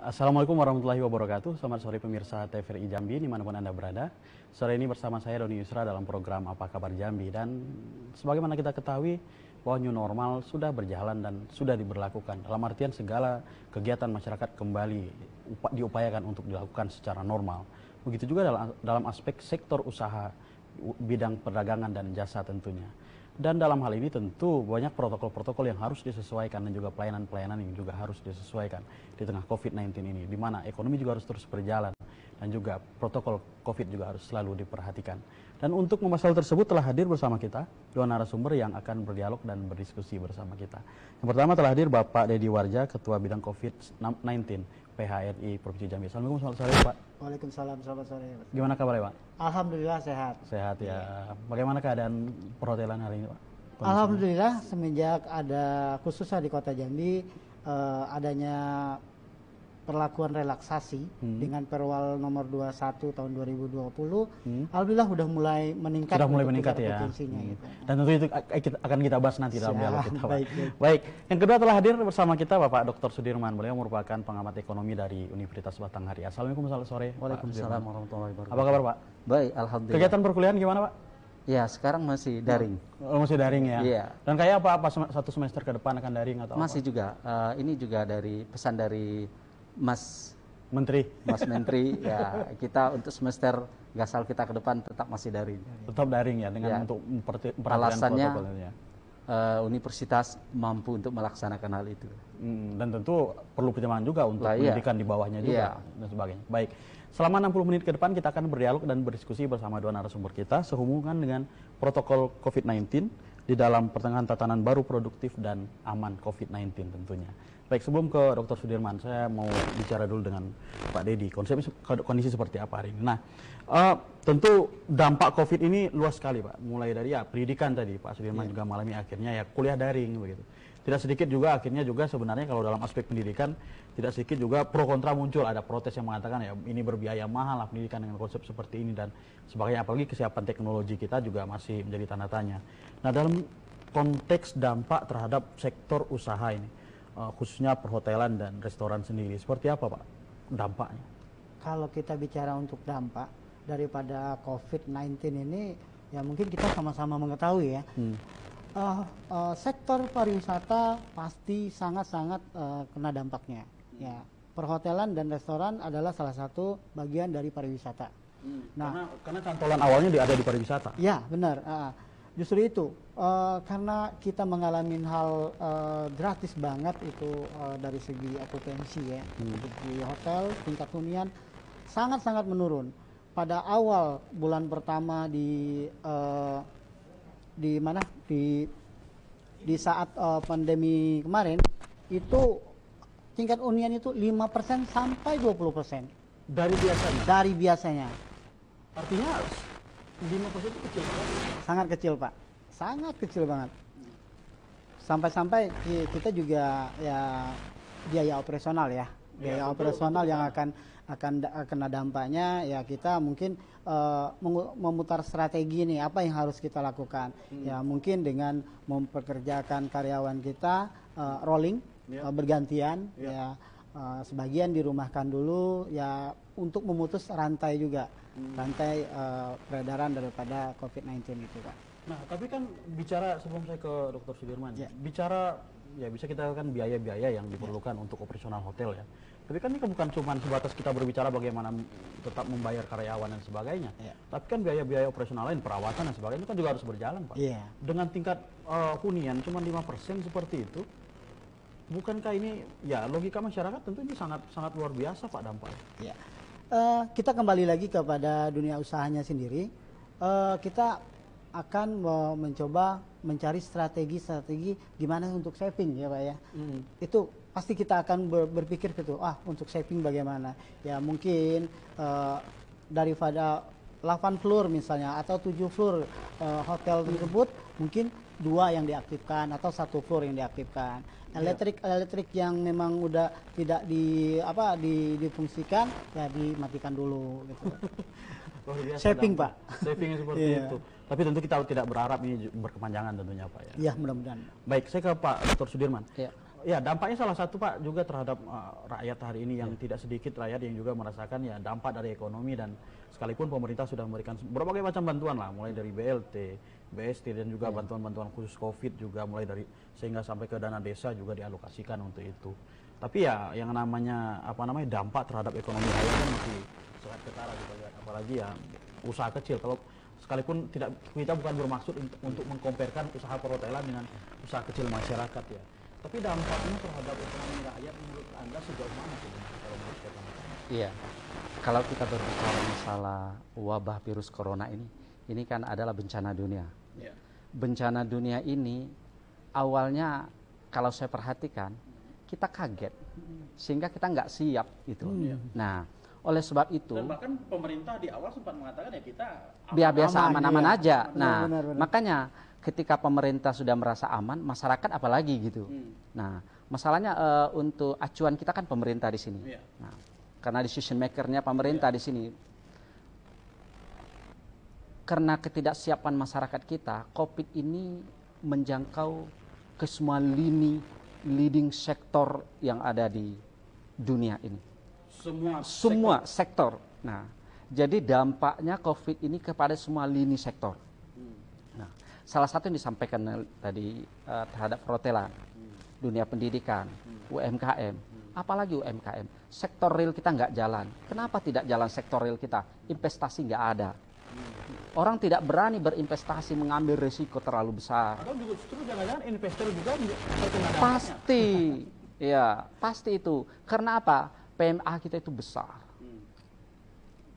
Assalamualaikum warahmatullahi wabarakatuh. Selamat sore pemirsa TVRI Jambi dimanapun Anda berada. Sore ini bersama saya Doni Yusra dalam program Apa Kabar Jambi. Dan sebagaimana kita ketahui bahwa new normal sudah berjalan dan sudah diberlakukan. Dalam artian segala kegiatan masyarakat kembali diupayakan untuk dilakukan secara normal. Begitu juga dalam aspek sektor usaha, bidang perdagangan dan jasa tentunya. Dan dalam hal ini tentu banyak protokol-protokol yang harus disesuaikan dan juga pelayanan-pelayanan yang juga harus disesuaikan di tengah COVID-19 ini, di mana ekonomi juga harus terus berjalan dan juga protokol COVID juga harus selalu diperhatikan. Dan untuk memasal tersebut telah hadir bersama kita dua narasumber yang akan berdialog dan berdiskusi bersama kita. Yang pertama telah hadir Bapak Dedi Warja, Ketua Bidang COVID-19 PHRI Provinsi Jambi. Assalamualaikum selamat sore Pak. Waalaikumsalam selamat sore. Mas. Gimana ya Pak? Alhamdulillah sehat. Sehat ya. Iya. Bagaimana keadaan perhotelan hari ini Pak? Kondisinya? Alhamdulillah semenjak ada khususnya di Kota Jambi eh, adanya perlakuan relaksasi hmm. dengan Perwal nomor 21 tahun 2020 hmm. alhamdulillah sudah mulai meningkat sudah mulai meningkat ya hmm. gitu. dan tentu itu akan kita bahas nanti dalam dialog kita baik, baik. baik yang kedua telah hadir bersama kita Bapak Dr. Sudirman beliau merupakan pengamat ekonomi dari Universitas Batanghari Assalamualaikum selamat sore Waalaikumsalam warahmatullahi wabarakatuh apa kabar Pak baik alhamdulillah kegiatan perkuliahan gimana Pak Ya, sekarang masih daring. Oh, masih daring ya. Iya. Dan kayak apa apa satu semester ke depan akan daring atau masih apa? juga. Uh, ini juga dari pesan dari Mas Menteri. Mas Menteri ya kita untuk semester gasal kita ke depan tetap masih daring. Tetap daring ya dengan ya. untuk alasannya uh, universitas mampu untuk melaksanakan hal itu. Hmm, dan tentu perlu penjaminan juga untuk lah, iya. pendidikan di bawahnya juga iya. dan sebagainya. Baik. Selama 60 menit ke depan kita akan berdialog dan berdiskusi bersama dua narasumber kita sehubungan dengan protokol COVID-19 di dalam pertengahan tatanan baru produktif dan aman COVID-19 tentunya. Baik, sebelum ke Dr. Sudirman, saya mau bicara dulu dengan Pak Dedi. konsep kondisi seperti apa hari ini? Nah, uh, tentu dampak COVID ini luas sekali, Pak. Mulai dari ya pendidikan tadi, Pak Sudirman yeah. juga mengalami akhirnya ya kuliah daring begitu. Tidak sedikit juga akhirnya juga sebenarnya kalau dalam aspek pendidikan tidak sedikit juga pro kontra muncul. Ada protes yang mengatakan ya ini berbiaya mahal lah pendidikan dengan konsep seperti ini dan sebagainya. Apalagi kesiapan teknologi kita juga masih menjadi tanda tanya. Nah, dalam konteks dampak terhadap sektor usaha ini Eh, khususnya perhotelan dan restoran sendiri. Seperti apa Pak dampaknya? Kalau kita bicara untuk dampak daripada COVID-19 ini, ya mungkin kita sama-sama mengetahui ya. Hmm. Uh, uh, sektor pariwisata pasti sangat-sangat uh, kena dampaknya. Hmm. Ya, perhotelan dan restoran adalah salah satu bagian dari pariwisata. Hmm, nah, karena, karena cantolan awalnya ada di pariwisata. Ya, benar. Uh, justru itu uh, karena kita mengalami hal uh, gratis banget itu uh, dari segi okupansi ya hmm. di hotel tingkat hunian sangat-sangat menurun pada awal bulan pertama di uh, di mana di di saat uh, pandemi kemarin itu tingkat hunian itu lima persen sampai 20% dari biasanya dari biasanya artinya di Mokoso itu kecil Pak? Sangat kecil Pak, sangat kecil banget. Sampai-sampai kita juga ya biaya operasional ya, biaya ya, operasional yang akan akan kena dampaknya ya kita mungkin uh, memutar strategi nih apa yang harus kita lakukan hmm. ya mungkin dengan memperkerjakan karyawan kita uh, rolling ya. uh, bergantian ya, ya Eh, sebagian dirumahkan dulu ya untuk memutus rantai juga hmm. rantai uh, peredaran daripada COVID-19 itu pak. Nah tapi kan bicara sebelum saya ke Dr. Sudirman yeah. bicara ya bisa kita kan biaya-biaya yang ya. diperlukan yeah. untuk operasional hotel ya. Tapi kan ini kan bukan cuma sebatas kita berbicara bagaimana tetap membayar karyawan dan sebagainya. Yeah. Tapi kan biaya-biaya operasional lain, perawatan dan sebagainya itu kan juga harus berjalan, Pak. Yeah. Dengan tingkat uh, hunian cuma lima persen seperti itu, bukankah ini ya logika masyarakat tentu ini sangat sangat luar biasa Pak Dampak. Ya. Uh, kita kembali lagi kepada dunia usahanya sendiri. Uh, kita akan mencoba mencari strategi-strategi gimana untuk saving ya Pak ya. Hmm. Itu pasti kita akan berpikir gitu, ah untuk saving bagaimana? Ya mungkin uh, daripada 8 floor misalnya atau 7 floor uh, hotel tersebut hmm. mungkin dua yang diaktifkan atau satu floor yang diaktifkan. Iya. Elektrik elektrik yang memang udah tidak di apa di difungsikan ya dimatikan dulu gitu. saving Pak. Saving seperti yeah. itu. Tapi tentu kita tidak berharap ini berkepanjangan tentunya Pak ya. Iya mudah-mudahan. Baik saya ke Pak Dr. Sudirman. Ya. Ya dampaknya salah satu Pak juga terhadap uh, rakyat hari ini yang ya. tidak sedikit rakyat yang juga merasakan ya dampak dari ekonomi dan sekalipun pemerintah sudah memberikan berbagai macam bantuan lah, mulai dari BLT, BST dan juga iya. bantuan-bantuan yeah. khusus COVID juga mulai dari sehingga sampai ke dana desa juga dialokasikan untuk itu. Tapi ya yang namanya apa namanya dampak terhadap ekonomi rakyat kan masih sangat ketara juga gitu, ya. apalagi ya usaha kecil kalau sekalipun tidak kita bukan bermaksud untuk untuk mengkomparkan usaha perhotelan dengan usaha kecil masyarakat ya. Tapi dampaknya terhadap ekonomi rakyat menurut Anda sejauh mana sih kalau menurut Iya kalau kita berbicara masalah wabah virus corona ini, ini kan adalah bencana dunia. Ya. Bencana dunia ini awalnya kalau saya perhatikan kita kaget sehingga kita nggak siap itu. Mm. Ya. Nah, oleh sebab itu Dan bahkan pemerintah di awal sempat mengatakan ya kita aman, biasa ya. aman-aman iya. aja. nah, benar, benar. makanya ketika pemerintah sudah merasa aman, masyarakat apalagi gitu. Hmm. Nah, masalahnya uh, untuk acuan kita kan pemerintah di sini. Yeah. Nah, karena decision makernya pemerintah iya. di sini. Karena ketidaksiapan masyarakat kita, COVID ini menjangkau ke semua lini leading sektor yang ada di dunia ini. Semua semua sektor. sektor. Nah, jadi dampaknya COVID ini kepada semua lini sektor. Hmm. Nah, salah satu yang disampaikan tadi uh, terhadap perhotelan, hmm. dunia pendidikan, hmm. UMKM apalagi UMKM. Sektor real kita nggak jalan. Kenapa tidak jalan sektor real kita? Investasi nggak ada. Orang tidak berani berinvestasi mengambil risiko terlalu besar. Atau justru jangan-jangan investor juga Pasti, ya pasti itu. Karena apa? PMA kita itu besar. Hmm.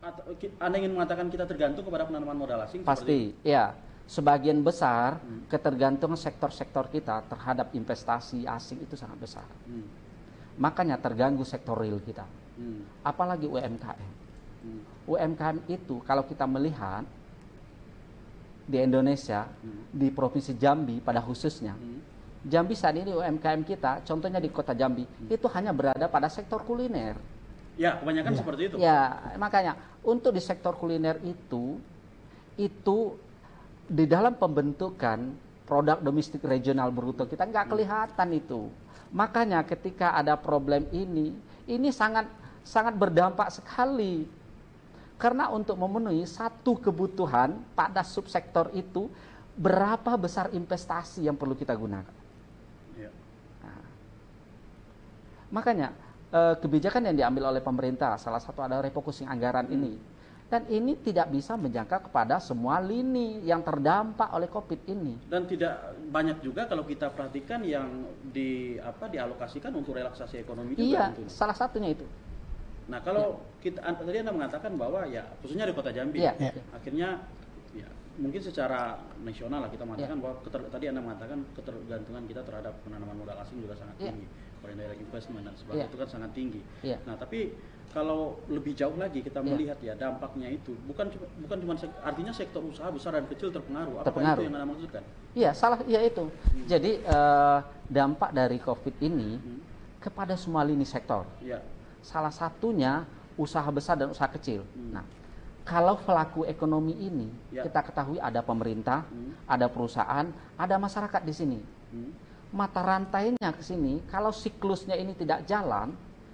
Atau, anda ingin mengatakan kita tergantung kepada penanaman modal asing? Pasti, ya. Sebagian besar hmm. ketergantungan sektor-sektor kita terhadap investasi asing itu sangat besar. Hmm. Makanya terganggu sektor real kita. Hmm. Apalagi UMKM. Hmm. UMKM itu kalau kita melihat di Indonesia, hmm. di provinsi Jambi pada khususnya, hmm. Jambi saat ini UMKM kita, contohnya di kota Jambi, hmm. itu hanya berada pada sektor kuliner. Ya, kebanyakan ya. seperti itu. Ya, makanya untuk di sektor kuliner itu, itu di dalam pembentukan produk domestik regional bruto kita nggak hmm. kelihatan hmm. itu. Makanya ketika ada problem ini, ini sangat sangat berdampak sekali. Karena untuk memenuhi satu kebutuhan pada subsektor itu, berapa besar investasi yang perlu kita gunakan? Iya. Nah, makanya eh, kebijakan yang diambil oleh pemerintah, salah satu adalah refocusing anggaran hmm. ini dan ini tidak bisa menjangkau kepada semua lini yang terdampak oleh COVID ini. Dan tidak banyak juga kalau kita perhatikan yang di apa dialokasikan untuk relaksasi ekonomi juga. Iya, tentunya. salah satunya itu. Nah kalau ya. kita tadi anda mengatakan bahwa ya khususnya di kota Jambi, ya. ya. akhirnya ya, mungkin secara nasional lah kita mengatakan ya. bahwa keter, tadi anda mengatakan ketergantungan kita terhadap penanaman modal asing juga sangat ya. tinggi, foreign direct investment dan sebagainya ya. itu kan sangat tinggi. Ya. Nah tapi kalau lebih jauh lagi kita yeah. melihat ya dampaknya itu bukan bukan cuma artinya sektor usaha besar dan kecil terpengaruh. Apa itu yang anda maksudkan? Iya salah iya itu. Hmm. Jadi uh, dampak dari COVID ini hmm. kepada semua lini sektor. Yeah. Salah satunya usaha besar dan usaha kecil. Hmm. Nah kalau pelaku ekonomi ini yeah. kita ketahui ada pemerintah, hmm. ada perusahaan, ada masyarakat di sini. Hmm. Mata rantainya ke sini, kalau siklusnya ini tidak jalan,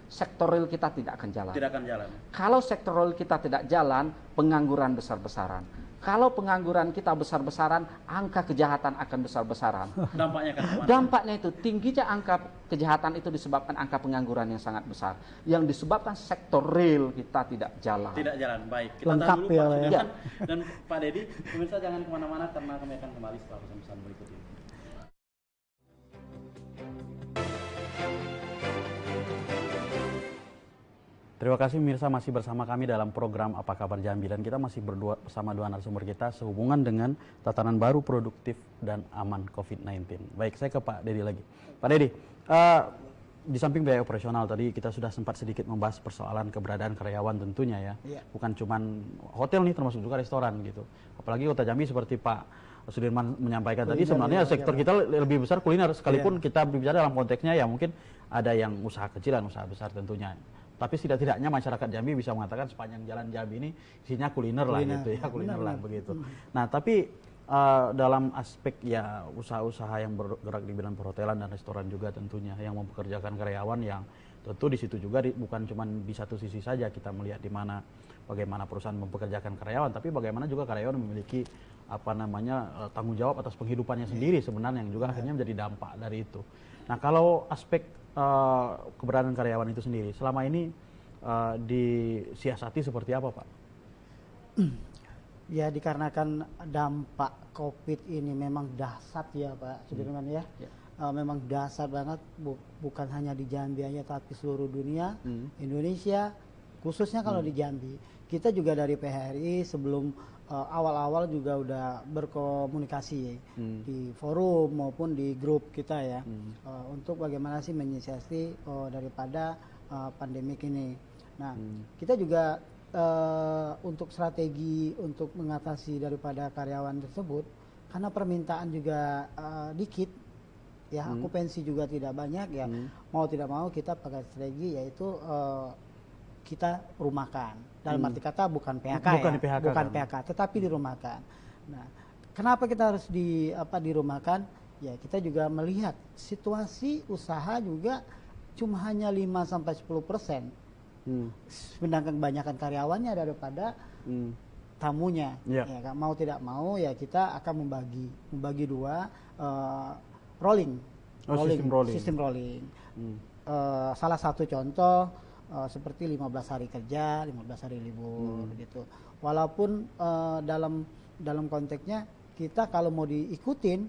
sektor real kita tidak akan jalan. Tidak akan jalan. Kalau sektor real kita tidak jalan, pengangguran besar-besaran. Kalau pengangguran kita besar-besaran, angka kejahatan akan besar-besaran. Dampaknya kan? Dampaknya itu tingginya angka kejahatan itu disebabkan angka pengangguran yang sangat besar, yang disebabkan sektor real kita tidak jalan. Tidak jalan, baik. Kita Lengkap dulu ya, Pak ya. Dan Pak Deddy pemirsa jangan kemana-mana karena kami akan kembali setelah pesan-pesan berikut ini. Terima kasih Mirsa masih bersama kami dalam program Apa Kabar Jambi dan kita masih berdua bersama dua narasumber kita sehubungan dengan tatanan baru produktif dan aman COVID-19. Baik, saya ke Pak Dedi lagi. Pak Dedi, uh, eh, di samping biaya operasional tadi kita sudah sempat sedikit membahas persoalan keberadaan karyawan tentunya ya, iya. bukan cuma hotel nih termasuk juga restoran gitu. Apalagi Kota Jambi seperti Pak Sudirman menyampaikan kuliner, tadi sebenarnya ya, sektor ya, kita lebih besar kuliner sekalipun ya. kita berbicara dalam konteksnya ya mungkin ada yang usaha kecil dan usaha besar tentunya. Tapi setidak-tidaknya masyarakat Jambi bisa mengatakan sepanjang jalan Jambi ini isinya kuliner, kuliner. lah gitu ya, kuliner Benar. lah begitu. Hmm. Nah, tapi uh, dalam aspek ya usaha-usaha yang bergerak di bidang perhotelan dan restoran juga tentunya yang mempekerjakan karyawan yang tentu di situ juga di, bukan cuma di satu sisi saja kita melihat di mana bagaimana perusahaan mempekerjakan karyawan tapi bagaimana juga karyawan memiliki apa namanya eh, tanggung jawab atas penghidupannya sendiri iya. sebenarnya yang juga iya. akhirnya menjadi dampak dari itu. Nah, kalau aspek Eh, keberadaan karyawan itu sendiri selama ini uh, disiasati seperti apa Pak? Ya dikarenakan dampak COVID ini memang dahsyat ya Pak hmm. Sudirman hmm. ya. ya. Uh, memang dasar banget bu bukan hanya di Jambi aja tapi seluruh dunia, hmm. Indonesia khususnya kalau hmm. di Jambi kita juga dari PHRI sebelum eh, awal-awal uh, juga udah berkomunikasi hmm. di forum maupun di grup kita ya hmm. uh, untuk bagaimana sih menyiasati uh, eh, daripada uh, pandemik ini. Nah, hmm. kita juga uh, untuk strategi untuk mengatasi daripada karyawan tersebut karena permintaan juga uh, dikit ya hmm. akupensi juga tidak banyak ya hmm. mau tidak mau kita pakai strategi yaitu uh, kita rumahkan. Dalam hmm. arti kata bukan PHK bukan ya, PHK bukan kan? PHK, tetapi dirumahkan. Nah, kenapa kita harus di apa dirumahkan? Ya, kita juga melihat situasi usaha juga cuma hanya 5 sampai 10 persen. Hmm. Sedangkan kebanyakan karyawannya daripada hmm. tamunya. Yeah. Ya, ya mau tidak mau ya kita akan membagi, membagi dua uh, rolling. Oh, rolling, sistem rolling. Sistem rolling. Hmm. Uh, salah satu contoh uh, seperti 15 hari kerja, 15 hari libur hmm. gitu. Walaupun uh, dalam dalam konteksnya kita kalau mau diikutin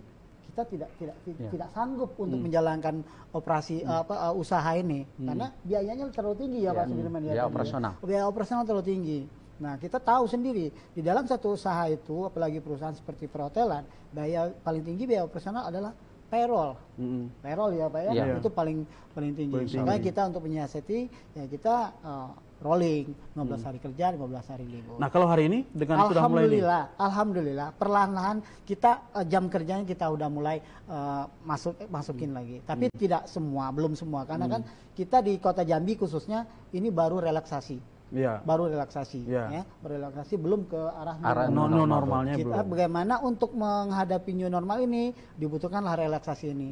kita tidak tidak ya. tidak sanggup untuk hmm. menjalankan operasi hmm. Eh, apa uh, usaha ini hmm. karena biayanya terlalu tinggi ya, ya Pak Sudirman ya. Biaya operasional. Ya. Biaya operasional terlalu tinggi. Nah, kita tahu sendiri di dalam satu usaha itu apalagi perusahaan seperti perhotelan, biaya paling tinggi biaya operasional adalah payroll. mm Payroll ya Pak ya, yeah. itu paling paling tinggi. Paling Makanya kita untuk menyiasati ya kita uh, rolling 15 hmm. hari kerja, 15 hari libur. Nah, kalau hari ini dengan sudah mulai Alhamdulillah, alhamdulillah perlahan-lahan kita uh, jam kerjanya kita udah mulai uh, masuk masukin hmm. lagi. Tapi hmm. tidak semua, belum semua karena hmm. kan kita di Kota Jambi khususnya ini baru relaksasi yeah. baru relaksasi yeah. ya berrelaksasi belum ke arah, arah normal. normal. normalnya kita belum. bagaimana untuk menghadapi new normal ini dibutuhkanlah relaksasi ini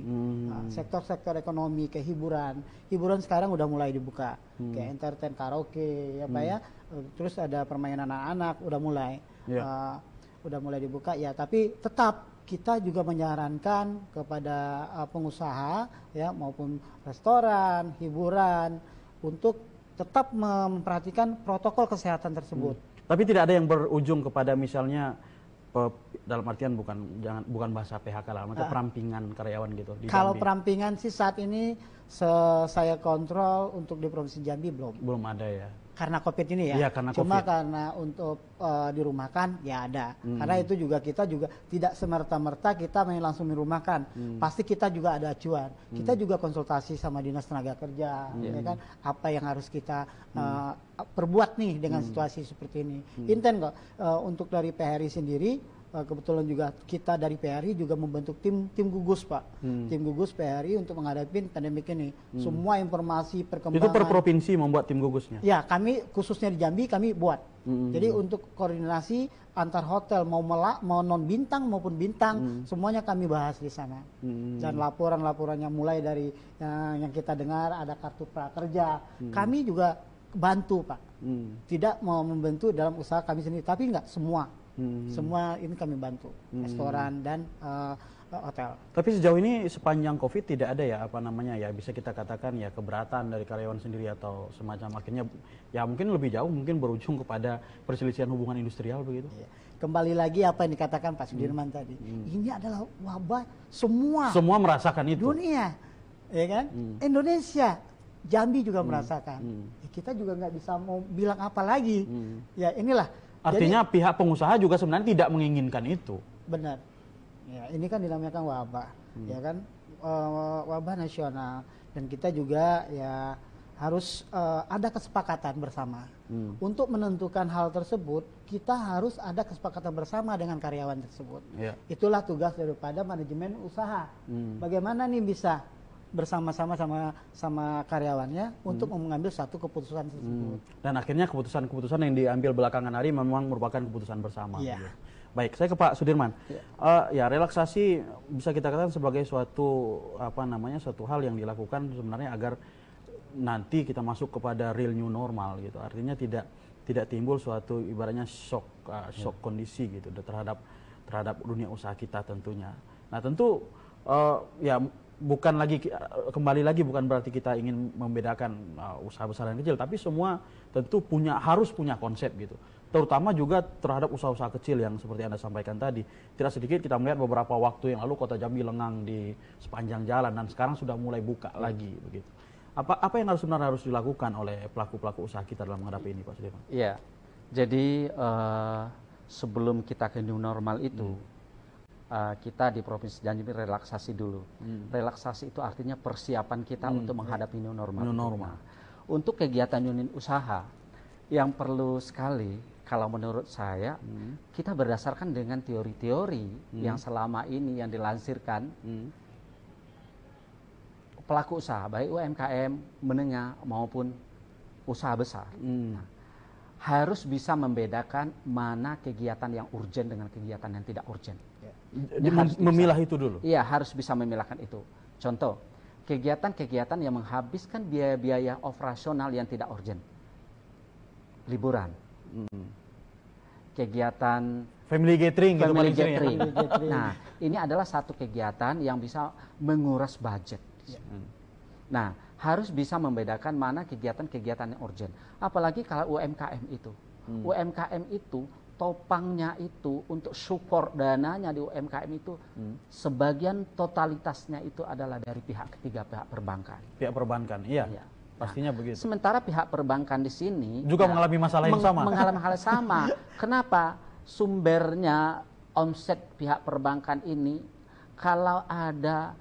sektor-sektor hmm. nah, ekonomi kehiburan hiburan hiburan sekarang udah mulai dibuka hmm. kayak entertain karaoke ya hmm. pak ya terus ada permainan anak-anak udah mulai yeah. Iya. uh, udah mulai dibuka ya tapi tetap kita juga menyarankan kepada uh, pengusaha ya maupun restoran, hiburan untuk tetap memperhatikan protokol kesehatan tersebut. Hmm. Tapi tidak ada yang berujung kepada misalnya dalam artian bukan jangan bukan bahasa PHK lah, atau uh, ah. perampingan karyawan gitu. Di kalau Jambi. perampingan sih saat ini saya kontrol untuk di provinsi Jambi belum. Belum ada ya karena covid ini ya, ya karena cuma COVID. karena untuk uh, dirumahkan ya ada hmm. karena itu juga kita juga tidak semerta merta kita main langsung dirumahkan hmm. pasti kita juga ada acuan hmm. kita juga konsultasi sama dinas tenaga kerja hmm. ya kan hmm. apa yang harus kita uh, perbuat nih dengan hmm. situasi seperti ini hmm. inten kok uh, untuk dari PHRI sendiri Eh, kebetulan juga kita dari PRI juga membentuk tim tim gugus pak hmm. tim gugus PRI untuk menghadapi pandemi ini hmm. semua informasi perkembangan itu per provinsi membuat tim gugusnya ya kami khususnya di Jambi kami buat hmm. jadi untuk koordinasi antar hotel mau melak mau non bintang maupun bintang hmm. semuanya kami bahas di sana hmm. dan laporan laporannya mulai dari yang, yang kita dengar ada kartu prakerja hmm. kami juga bantu pak hmm. tidak mau membantu dalam usaha kami sendiri tapi nggak semua Hmm. Semua ini kami bantu, hmm. restoran dan uh, hotel. Tapi sejauh ini sepanjang COVID tidak ada ya apa namanya ya bisa kita katakan ya keberatan dari karyawan sendiri atau semacam akhirnya ya mungkin lebih jauh mungkin berujung kepada perselisihan hubungan industrial begitu. Iya. Kembali lagi apa yang dikatakan Pak Sudirman hmm. tadi, hmm. ini adalah wabah semua. Semua merasakan itu. Dunia, ya kan? Hmm. Indonesia Jambi juga hmm. merasakan. Hmm. Ya, kita juga nggak bisa mau bilang apa lagi. Hmm. Ya inilah Artinya Jadi, pihak pengusaha juga sebenarnya tidak menginginkan itu. Benar. Ya, ini kan dinamakan wabah, hmm. ya kan eh, wabah nasional dan kita juga ya harus e, ada kesepakatan bersama. Hmm. Untuk menentukan hal tersebut, kita harus ada kesepakatan bersama dengan karyawan tersebut. Yeah. Itulah tugas daripada manajemen usaha. Hmm. Bagaimana nih bisa bersama-sama sama sama karyawannya untuk hmm. mengambil satu keputusan tersebut. Hmm. Dan akhirnya keputusan-keputusan yang diambil belakangan hari memang merupakan keputusan bersama. Iya. Gitu ya. Baik, saya ke Pak Sudirman. Ya. Uh, ya, relaksasi bisa kita katakan sebagai suatu apa namanya suatu hal yang dilakukan sebenarnya agar nanti kita masuk kepada real new normal gitu. Artinya tidak tidak timbul suatu ibaratnya shock uh, shock ya. kondisi gitu terhadap terhadap dunia usaha kita tentunya. Nah, tentu uh, ya bukan lagi eh, kembali lagi bukan berarti kita ingin membedakan uh, eh, usaha besar dan kecil tapi semua tentu punya harus punya konsep gitu terutama juga terhadap usaha-usaha kecil yang seperti anda sampaikan tadi tidak sedikit kita melihat beberapa waktu yang lalu kota Jambi lengang di sepanjang jalan dan sekarang sudah mulai buka hmm. lagi begitu apa apa yang harus benar harus dilakukan oleh pelaku-pelaku usaha kita dalam menghadapi ini Pak Sudirman? Iya jadi uh, sebelum kita ke new normal itu hmm uh, kita di provinsi Janji relaksasi dulu. Hmm. Relaksasi itu artinya persiapan kita hmm. untuk menghadapi new normal. New normal. Nah, untuk kegiatan unit usaha yang perlu sekali kalau menurut saya hmm. kita berdasarkan dengan teori-teori hmm. yang selama ini yang dilansirkan hmm. pelaku usaha baik UMKM menengah maupun usaha besar. Hmm. Nah, harus bisa membedakan mana kegiatan yang urgent dengan kegiatan yang tidak urgent. Dia ya, mem bisa. memilah itu dulu. Iya, harus bisa memilahkan itu. Contoh, kegiatan-kegiatan yang menghabiskan biaya-biaya operasional yang tidak urgent. Liburan. Hmm. Kegiatan family gathering gitu family ya? gathering. gathering. nah, ini adalah satu kegiatan yang bisa menguras budget. Ya. Hmm. Nah, harus bisa membedakan mana kegiatan-kegiatan yang urgent. Apalagi kalau UMKM itu. Hmm. UMKM itu topangnya itu untuk support dananya di UMKM itu hmm. sebagian totalitasnya itu adalah dari pihak ketiga pihak perbankan. Pihak perbankan, iya. iya. Pastinya nah, begitu. Sementara pihak perbankan di sini juga ya, mengalami masalah yang meng sama. Mengalami hal sama. Kenapa? Sumbernya omset pihak perbankan ini kalau ada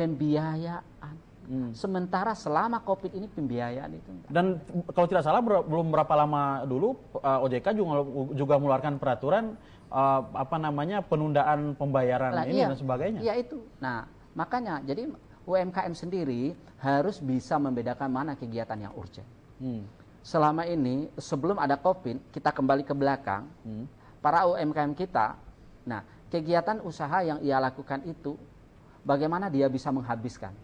pembiayaan Hmm. Sementara selama COVID ini pembiayaan itu. Enggak. Dan kalau tidak salah belum berapa lama dulu eh, OJK juga, juga mengeluarkan peraturan eh, apa namanya penundaan pembayaran nah, ini iya, dan sebagainya. Iya itu. Nah makanya jadi UMKM sendiri harus bisa membedakan mana kegiatan yang urgent. Hmm. Selama ini sebelum ada COVID kita kembali ke belakang hmm. para UMKM kita. Nah kegiatan usaha yang ia lakukan itu bagaimana dia bisa menghabiskan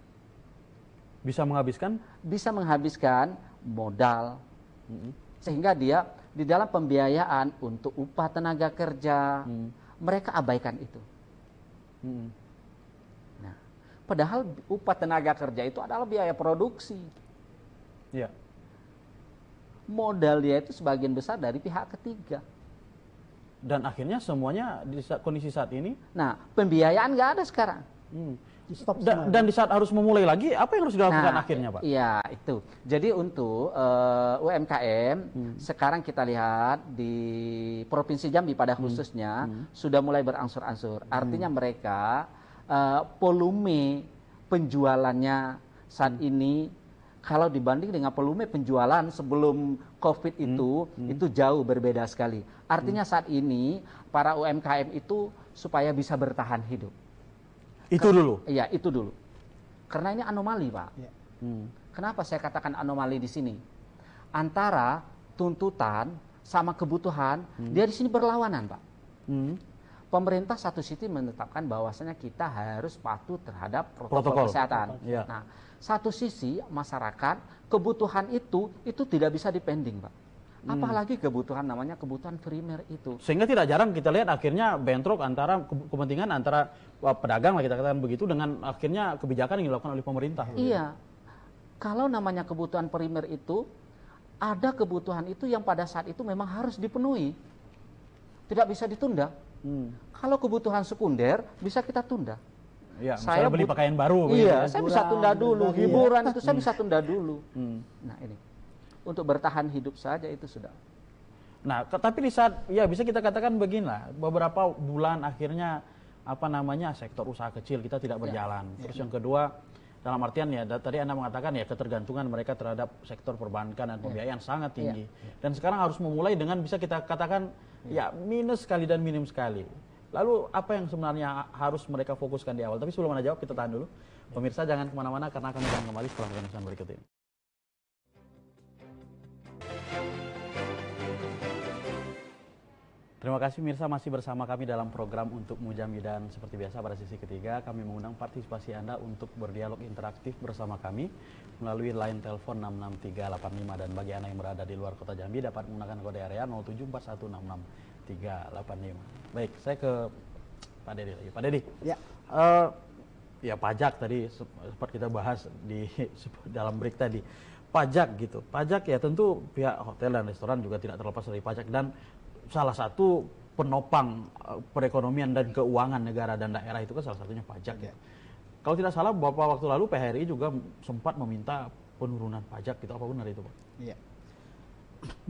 bisa menghabiskan? Bisa menghabiskan modal. -hmm. Sehingga dia di dalam pembiayaan untuk upah tenaga kerja, hmm. mereka abaikan itu. hmm. Nah, padahal upah tenaga kerja itu adalah biaya produksi. ya Modal dia itu sebagian besar dari pihak ketiga. Dan akhirnya semuanya di kondisi saat ini? Nah, pembiayaan nggak ada sekarang. hmm di stop da, dan di saat harus memulai lagi apa yang harus dilakukan nah, akhirnya pak? Iya itu. Jadi untuk uh, eh, UMKM hmm. sekarang kita lihat di provinsi Jambi pada hmm. khususnya hmm. sudah mulai berangsur-angsur. Hmm. Artinya mereka uh, volume penjualannya saat hmm. ini kalau dibanding dengan volume penjualan sebelum COVID hmm. itu, hmm. itu jauh berbeda sekali. Artinya hmm. saat ini para UMKM itu supaya bisa bertahan hidup. Itu dulu. Iya, itu dulu. Karena ini anomali, Pak. Ya. Hmm. Kenapa saya katakan anomali di sini? Antara tuntutan sama kebutuhan, hmm. dia di sini berlawanan, Pak. Hmm. Pemerintah satu sisi menetapkan bahwasannya kita harus patuh terhadap protokol, protokol. kesehatan. Protokol. Ya. Nah, satu sisi masyarakat kebutuhan itu itu tidak bisa dipending, Pak. Hmm. Apalagi kebutuhan namanya kebutuhan primer itu. Sehingga tidak jarang kita lihat akhirnya bentrok antara kepentingan antara pedagang lah kita katakan begitu dengan akhirnya kebijakan yang dilakukan oleh pemerintah. Iya. Kalau namanya kebutuhan primer itu ada kebutuhan itu yang pada saat itu memang harus dipenuhi. Tidak bisa ditunda. Hmm. Kalau kebutuhan sekunder bisa kita tunda. Ya, saya beli pakaian baru. Iya, gitu. Ya. saya bisa tunda dulu. Iya. Hiburan itu saya bisa tunda dulu. Hmm. Nah ini untuk bertahan hidup saja itu sudah. Nah, tapi di saat ya bisa kita katakan beginilah, beberapa bulan akhirnya apa namanya sektor usaha kecil kita tidak ya. berjalan. Ya, Terus ya. yang kedua dalam artian ya tadi Anda mengatakan ya ketergantungan mereka terhadap sektor perbankan dan ya. pembiayaan ya. sangat tinggi. Ya, Dan sekarang harus memulai dengan bisa kita katakan ya, ya minus sekali dan minim sekali. Lalu apa yang sebenarnya harus mereka fokuskan di awal? Tapi sebelum Anda jawab kita tahan dulu. Pemirsa jangan kemana-mana karena akan kembali setelah pesan berikut ini. Terima kasih Mirsa masih bersama kami dalam program untuk Mujami dan seperti biasa pada sisi ketiga kami mengundang partisipasi Anda untuk berdialog interaktif bersama kami melalui line telepon 66385 dan bagi Anda yang berada di luar kota Jambi dapat menggunakan kode area 074166385. Baik, saya ke Pak Dedi lagi. Pak Dedi. Ya. Uh, ya pajak tadi sempat kita bahas di dalam break tadi pajak gitu. Pajak ya tentu pihak hotel dan restoran juga tidak terlepas dari pajak dan salah satu penopang eh, perekonomian dan keuangan negara dan daerah itu kan salah satunya pajak ya. Kalau tidak salah beberapa waktu lalu PHRI juga sempat meminta penurunan pajak gitu apa benar itu Pak? Iya.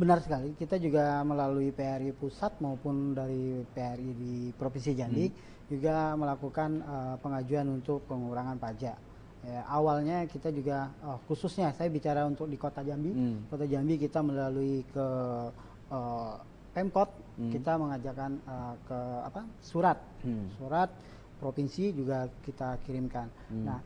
Benar sekali. Kita juga melalui PHRI pusat maupun dari PHRI di Provinsi Jambi hmm. juga melakukan uh, pengajuan untuk pengurangan pajak. Ya, awalnya kita juga uh, khususnya saya bicara untuk di Kota Jambi. Hmm. Kota Jambi kita melalui ke uh, Pemkot hmm. kita mengajarkan uh, ke apa surat hmm. surat provinsi juga kita kirimkan. Hmm. Nah,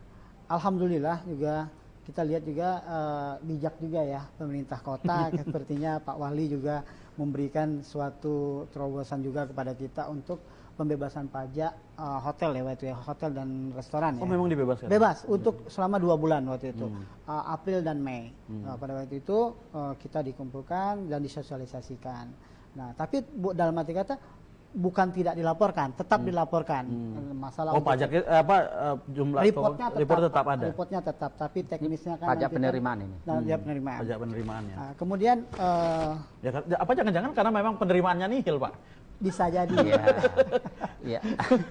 alhamdulillah juga kita lihat juga uh, bijak juga ya pemerintah kota sepertinya Pak Wali juga memberikan suatu terobosan juga kepada kita untuk pembebasan pajak uh, hotel ya waktu ya hotel dan restoran oh, ya. Oh memang dibebaskan. Bebas hmm. untuk selama dua bulan waktu itu hmm. uh, April dan Mei. Hmm. uh, pada waktu itu uh, kita dikumpulkan dan disosialisasikan Nah, tapi bu, dalam arti kata bukan tidak dilaporkan, tetap hmm. dilaporkan hmm. masalah. Oh, pajaknya eh, apa eh, jumlah reportnya tetap, report tetap ada. Reportnya tetap, tapi hmm. teknisnya kan pajak penerimaan kan ini. Nah, hmm. penerimaan. Pajak ya. Nah, kemudian uh, ya, apa jangan-jangan karena memang penerimaannya nihil, Pak? Bisa jadi. Iya. ya.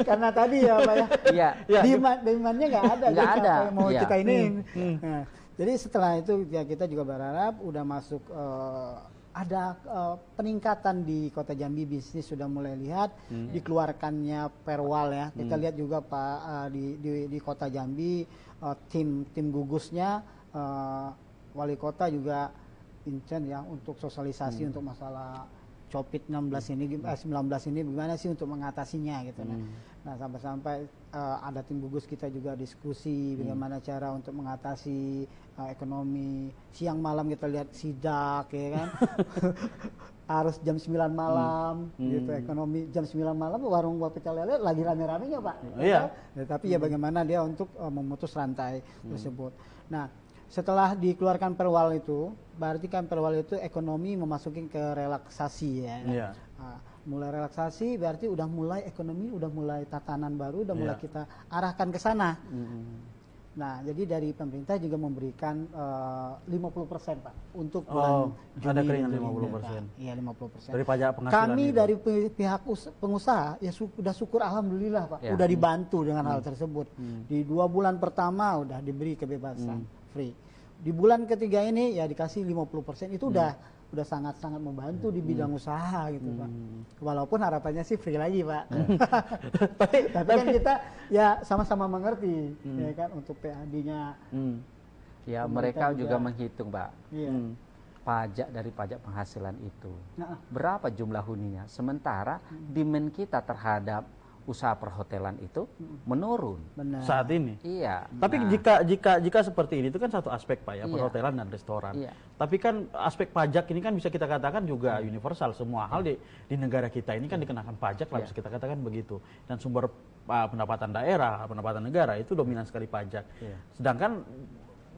karena tadi ya, Pak ya. Iya. ya. Demand, demandnya nggak ada. Nggak ada. Yang mau ya. kita ini. Hmm. Nah, jadi setelah itu ya kita juga berharap udah masuk uh, ada uh, peningkatan di Kota Jambi bisnis sudah mulai lihat hmm. dikeluarkannya perwal ya. Kita hmm. lihat juga Pak uh, di, di di Kota Jambi uh, tim tim gugusnya uh, wali kota juga intent ya untuk sosialisasi hmm. untuk masalah Covid 19 ini eh, 19 ini gimana sih untuk mengatasinya gitu nah. Hmm. Nah, sampai-sampai uh, ada tim gugus kita juga diskusi hmm. bagaimana cara untuk mengatasi uh, ekonomi. Siang malam kita lihat sidak ya kan. Harus jam 9 malam hmm. hmm. gitu ekonomi jam 9 malam warung buah pecah lele lagi rame-ramenya, Pak. Oh, iya. iya. Ya, tapi hmm. ya bagaimana dia untuk uh, memutus rantai hmm. tersebut. Nah, setelah dikeluarkan perwal itu, berarti kan perwal itu ekonomi memasuki ke relaksasi ya. Yeah. Iya. Nah, mulai relaksasi berarti udah mulai ekonomi, udah mulai tatanan baru, udah yeah. mulai iya. kita arahkan ke sana. Mm -hmm. Nah, jadi dari pemerintah juga memberikan eh, uh, 50% Pak untuk oh, bulan oh, Juni. Ada keringan 50%. Iya, 50%. Dari pajak penghasilan. Kami itu. dari pihak pengusaha ya sudah syukur alhamdulillah Pak, yeah. udah dibantu dengan hmm. hal mm. tersebut. Hmm. Di dua bulan pertama udah diberi kebebasan. Hmm free. Di bulan ketiga ini ya dikasih 50% itu hmm. udah udah sangat-sangat membantu di bidang hmm. usaha gitu hmm. pak. Walaupun harapannya sih free lagi pak. Hmm. tapi, tapi kan kita ya sama-sama mengerti hmm. ya kan untuk PAD-nya. Hmm. Ya mereka juga, juga menghitung pak. Iya. Hmm. Pajak dari pajak penghasilan itu nah. berapa jumlah huninya? Sementara hmm. demand kita terhadap usaha perhotelan itu menurun Benar. saat ini. Iya. Tapi nah. jika jika jika seperti ini itu kan satu aspek pak ya iya. perhotelan dan restoran. Iya. Tapi kan aspek pajak ini kan bisa kita katakan juga hmm. universal semua hal di di negara kita ini kan hmm. dikenakan pajak lah yeah. bisa kita katakan begitu. Dan sumber uh, pendapatan daerah pendapatan negara itu dominan sekali pajak. Yeah. Sedangkan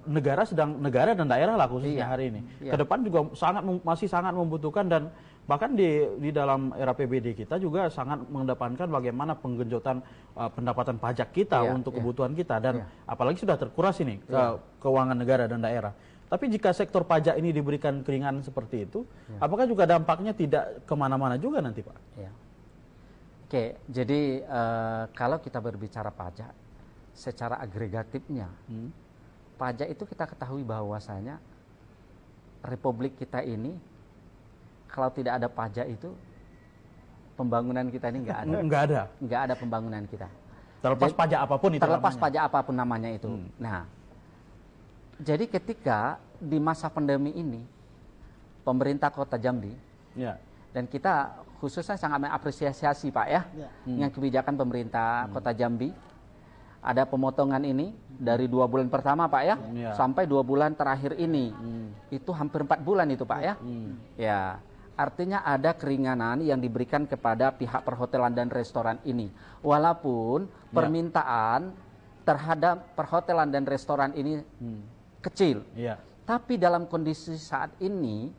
negara sedang negara dan daerah lah khususnya iya. hari ini. Iya. Ke depan juga sangat masih sangat membutuhkan dan Bahkan di di dalam era PBD kita juga sangat mengedepankan bagaimana penggenjotan uh, pendapatan pajak kita yeah, untuk yeah. kebutuhan kita dan yeah. apalagi sudah terkuras ini ke iya. uh, keuangan negara dan daerah. Tapi jika sektor pajak ini diberikan keringanan seperti itu, iya. apakah juga dampaknya tidak kemana-mana juga nanti Pak? Iya. Oke, jadi uh, kalau kita berbicara pajak, secara agregatifnya, hmm. pajak itu kita ketahui bahwasanya Republik kita ini kalau tidak ada pajak itu pembangunan kita ini nggak ada. Nggak ada. Nggak ada pembangunan kita. Terlepas jadi, pajak apapun itu. Terlepas namanya. pajak apapun namanya itu. Hmm. Nah, jadi ketika di masa pandemi ini pemerintah Kota Jambi ya. dan kita khususnya sangat mengapresiasi Pak ya, ya. Hmm. dengan kebijakan pemerintah hmm. Kota Jambi ada pemotongan ini dari dua bulan pertama Pak ya, ya. sampai dua bulan terakhir ini hmm. itu hampir empat bulan itu Pak ya, hmm. ya Artinya ada keringanan yang diberikan kepada pihak perhotelan dan restoran ini. Walaupun ya. permintaan terhadap perhotelan dan restoran ini hmm. kecil. Ya. Tapi dalam kondisi saat ini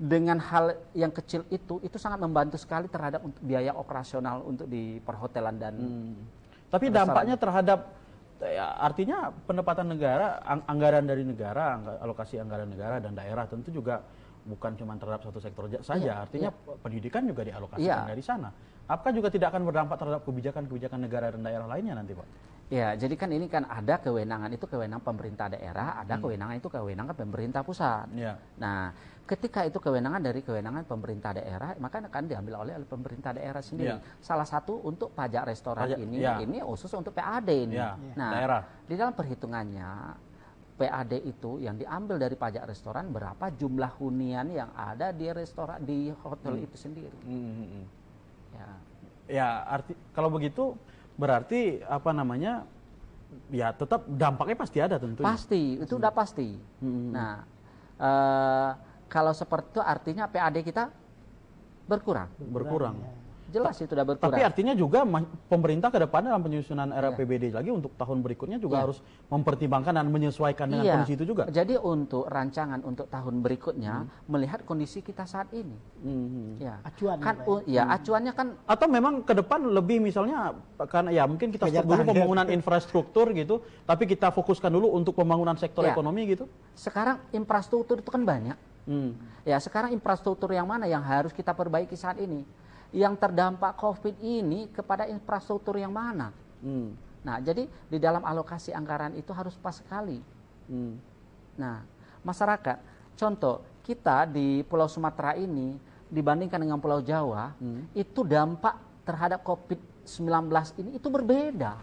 dengan hal yang kecil itu itu sangat membantu sekali terhadap untuk biaya operasional untuk di perhotelan dan hmm. Tapi restoran. dampaknya terhadap ya, artinya pendapatan negara, anggaran dari negara, alokasi anggaran negara dan daerah tentu juga bukan cuma terhadap satu sektor saja, ya, artinya ya. pendidikan juga dialokasikan ya. dari sana. Apakah juga tidak akan berdampak terhadap kebijakan-kebijakan negara dan daerah lainnya nanti, Pak? Ya, jadi kan ini kan ada kewenangan itu kewenangan pemerintah daerah, ada hmm. kewenangan itu kewenangan pemerintah pusat. Ya. Nah, ketika itu kewenangan dari kewenangan pemerintah daerah, maka akan diambil oleh pemerintah daerah sendiri. Ya. Salah satu untuk pajak restoran pajak, ini, ya. ini khusus untuk PAD ini. Ya. Nah, daerah. di dalam perhitungannya PAD itu yang diambil dari pajak restoran berapa jumlah hunian yang ada di restoran di hotel hmm. itu sendiri. Hmm, hmm, hmm, hmm. Ya. Ya, arti kalau begitu berarti apa namanya? Ya, tetap dampaknya pasti ada tentunya. Pasti, itu hmm. udah pasti. Hmm. Nah, ee, eh, kalau seperti itu artinya PAD kita berkurang. Berkurang. berkurang. Ya jelas itu sudah berkurang. Tapi artinya juga pemerintah ke depan dalam penyusunan RAPBD ya. lagi untuk tahun berikutnya juga ya. harus mempertimbangkan dan menyesuaikan dengan ya. kondisi itu juga. Jadi untuk rancangan untuk tahun berikutnya hmm. melihat kondisi kita saat ini. Hmm. Ya. Acuan. Kan, ya, hmm. acuannya kan. Atau memang ke depan lebih misalnya karena ya mungkin kita stop dulu pembangunan infrastruktur gitu, tapi kita fokuskan dulu untuk pembangunan sektor ya. ekonomi gitu. Sekarang infrastruktur itu kan banyak. Hmm. Ya sekarang infrastruktur yang mana yang harus kita perbaiki saat ini? yang terdampak COVID ini kepada infrastruktur yang mana. Hmm. Nah, jadi di dalam alokasi anggaran itu harus pas sekali. Hmm. Nah, masyarakat, contoh kita di Pulau Sumatera ini dibandingkan dengan Pulau Jawa, hmm. itu dampak terhadap COVID-19 ini itu berbeda.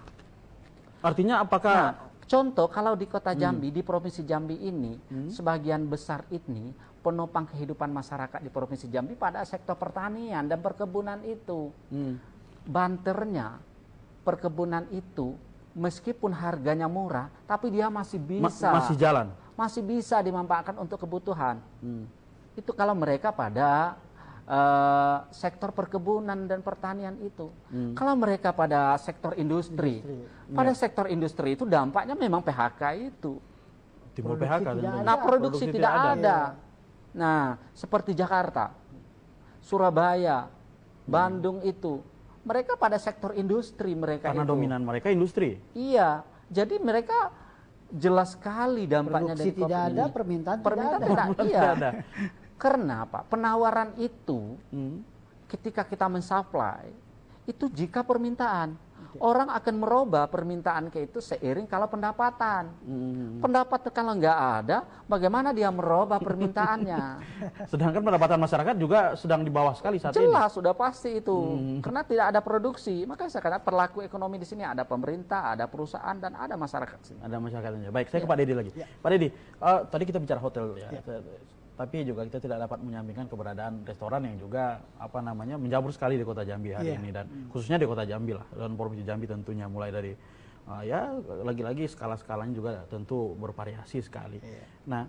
Artinya apakah nah, Contoh kalau di kota hmm. Jambi, hmm. di provinsi Jambi ini, hmm. sebagian besar ini penopang kehidupan masyarakat di provinsi Jambi pada sektor pertanian dan perkebunan itu. Hmm. Banternya perkebunan itu meskipun harganya murah, tapi dia masih bisa. Ma masih jalan? Masih bisa dimanfaatkan untuk kebutuhan. Hmm. Itu kalau mereka pada uh, sektor perkebunan dan pertanian itu. Hmm. Kalau mereka pada sektor industri, industri. Ya. pada ya. sektor industri itu dampaknya memang PHK itu. Timbul PHK. Tidak nah, produksi, produksi tidak, tidak ada. ada. Nah, seperti Jakarta, Surabaya, hmm. Bandung itu, mereka pada sektor industri mereka Karena itu. dominan mereka industri. Iya. Jadi mereka jelas sekali dampaknya Produksi dari COVID tidak ada, permintaan, iya. permintaan tidak ada. Permintaan tidak ada. Karena apa? Penawaran itu hmm. ketika kita mensupply itu jika permintaan orang akan merubah permintaan ke itu seiring kalau pendapatan. Hmm. Pendapat kalau nggak ada, bagaimana dia merubah permintaannya? Sedangkan pendapatan masyarakat juga sedang di bawah sekali saat Jelas, ini. Jelas sudah pasti itu. Hmm. Karena tidak ada produksi, maka saya kata perlaku ekonomi di sini ada pemerintah, ada perusahaan dan ada masyarakat. Sini. Ada masyarakatnya. Baik, saya ya. ke Pak Dedi lagi. Ya. Pak Dedi, uh, eh, tadi kita bicara hotel ya. ya tapi juga kita tidak dapat menyampingkan keberadaan restoran yang juga apa namanya menjamur sekali di Kota Jambi hari yeah. ini dan mm. khususnya di Kota Jambi lah dan provinsi Jambi tentunya mulai dari uh, ya lagi-lagi skala-skalanya juga tentu bervariasi sekali. Yeah. Nah,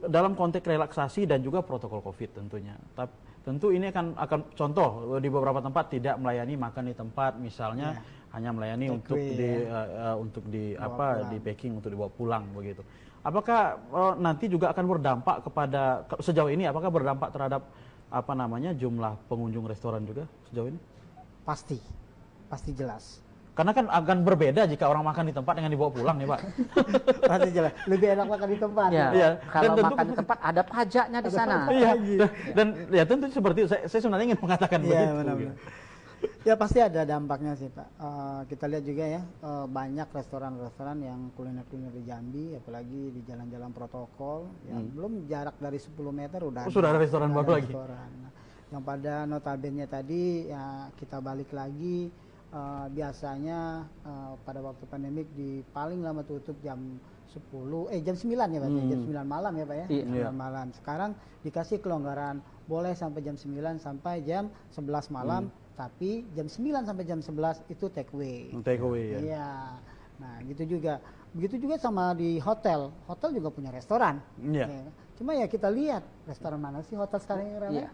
dalam konteks relaksasi dan juga protokol Covid tentunya. Tapi tentu ini akan akan contoh eh, di beberapa tempat tidak melayani makan di tempat misalnya yeah. hanya melayani Take untuk di ya. uh, untuk di bawa apa pulang. di packing untuk dibawa pulang begitu. Apakah uh, nanti juga akan berdampak kepada sejauh ini apakah berdampak terhadap apa namanya jumlah pengunjung restoran juga sejauh ini? Pasti. Pasti jelas. Karena kan akan berbeda jika orang makan di tempat dengan dibawa pulang nih Pak. Pasti jelas. Lebih enak makan di tempat. Ya, ya. Kalau dan makan di tempat ada pajaknya di sana. Iya. Dan ya. ya tentu seperti itu. Saya, saya sebenarnya ingin mengatakan ya, begitu. Benar -benar. Ya ya pasti ada dampaknya sih pak. Uh, kita lihat juga ya uh, banyak restoran-restoran yang kuliner-kuliner di Jambi, apalagi di jalan-jalan protokol, yang hmm. belum jarak dari 10 meter udah. Oh, sudah ada restoran baru lagi. Restoran. Nah, yang pada notabene tadi ya kita balik lagi uh, biasanya uh, pada waktu pandemik di paling lama tutup jam 10 eh jam 9 ya Pak ya? hmm. jam 9 malam ya Pak ya iya. jam iya. malam sekarang dikasih kelonggaran boleh sampai jam 9 sampai jam 11 malam hmm tapi jam 9 sampai jam 11 itu take away. Take away ya. Iya. Nah, gitu juga. Begitu juga sama di hotel. Hotel juga punya restoran. Iya. Yeah. Cuma ya kita lihat restoran mana sih hotel sekarang yang ramai. Iya. Yeah.